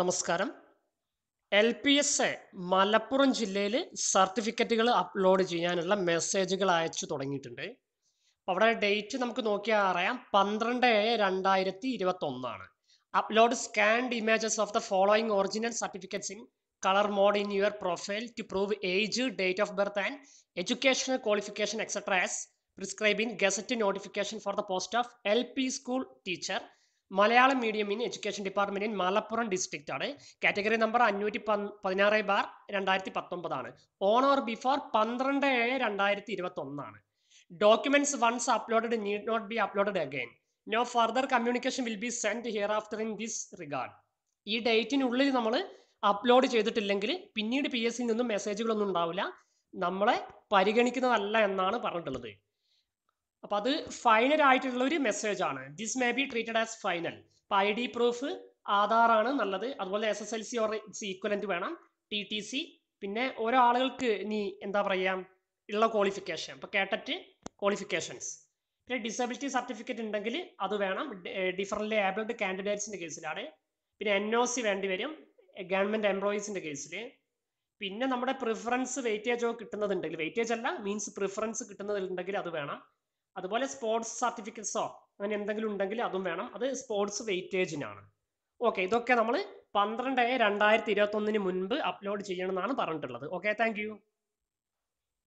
നമസ്കാരം L P S A Malappuram ജില്ലയിൽ സർട്ടിഫിക്കറ്റുകൾ അപ്ലോഡ് ചെയ്യാനുള്ള മെസ്സേജുകൾ അയച്ചു തുടങ്ങിയിട്ടുണ്ട് അപ്പോൾ അവിടെ ഡേറ്റ് നമുക്ക് നോക്കിയാൽ അറിയാം പന്ത്രണ്ട് ഏഴ് രണ്ടായിരത്തി ഇരുപത്തി ഒന്നാണ് upload scanned images of the following original certificates in colour mode in your profile to prove age date of birth and educational qualification etceteras as prescribe in gazette notification for the post of L P school teacher Malayalam medium in education department in Malappuram district ആണ് category number അഞ്ഞൂറ്റി പതിനാറ് bar രണ്ടായിരത്തി പത്തൊമ്പതാണ് on or before പന്ത്രണ്ട് ഏഴ് രണ്ടായിരത്തി ഇരുപത്തി ഒന്നാണ് documents once uploaded need not be uploaded again no further communication will be send hereafter in this regard ഈ ഡേറ്റിനുള്ളിൽ നമ്മൾ അപ്ലോഡ് ചെയ്തിട്ടില്ലെങ്കിൽ പിന്നീട് പി എസ് സിയിൽ നിന്നും മെസ്സേജുകളൊന്നും ഉണ്ടാവില്ല നമ്മളെ പരിഗണിക്കുന്നതല്ല എന്നാണ് പറഞ്ഞിട്ടുള്ളത് അപ്പോൾ അത് ഫൈനൽ ആയിട്ടുള്ള ഒരു മെസ്സേജ് ആണ് this may be treated as final അപ്പോൾ ഐ ഡി പ്രൂഫ് ആധാറാണ് നല്ലത് അതുപോലെ S S L C or equivalent വേണം ടി ടി സി പിന്നെ ഓരോ ആളുകൾക്ക് നീ എന്താ പറയുക ഉള്ള ക്വാളിഫിക്കേഷൻ ഇപ്പോൾ കേട്ടറ്റ് ക്വാളിഫിക്കേഷൻസ് പിന്നെ ഡിസബിലിറ്റി സർട്ടിഫിക്കറ്റ് ഉണ്ടെങ്കിൽ അത് വേണം ഡിഫറൻ്റ് ഏബിൾഡ് കാൻഡിഡേറ്റ്സിൻ്റെ കേസിലാണ് പിന്നെ എൻ ഒ സി വേണ്ടി വരും ഗവൺമെൻറ് എംപ്ലോയീസിൻ്റെ കേസിൽ പിന്നെ നമ്മുടെ പ്രിഫറൻസ് വെയിറ്റേജോ കിട്ടുന്നുണ്ടെങ്കിൽ വെയിറ്റേജ് അല്ല മീൻസ് പ്രിഫറൻസ് കിട്ടുന്നുണ്ടെങ്കിൽ അത് വേണം അതുപോലെ സ്പോർട്സ് സർട്ടിഫിക്കറ്റ്സോ അങ്ങനെ എന്തെങ്കിലും ഉണ്ടെങ്കിൽ അതും വേണം അത് സ്പോർട്സ് വെയിറ്റേജിനാണ് ഓക്കെ ഇതൊക്കെ നമ്മൾ പന്ത്രണ്ട് രണ്ടായിരത്തി ഇരുപത്തൊന്നിന് മുൻപ് അപ്ലോഡ് ചെയ്യണമെന്നാണ് പറഞ്ഞിട്ടുള്ളത് ഓക്കെ താങ്ക്